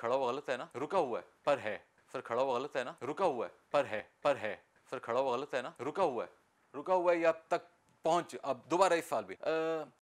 खड़ा हुआ गलत है ना रुका हुआ है पर है सर खड़ा हुआ गलत है ना रुका हुआ है पर है पर है सर खड़ा हुआ गलत है ना रुका हुआ है रुका हुआ है या अब तक पहुंच अब दोबारा इस साल भी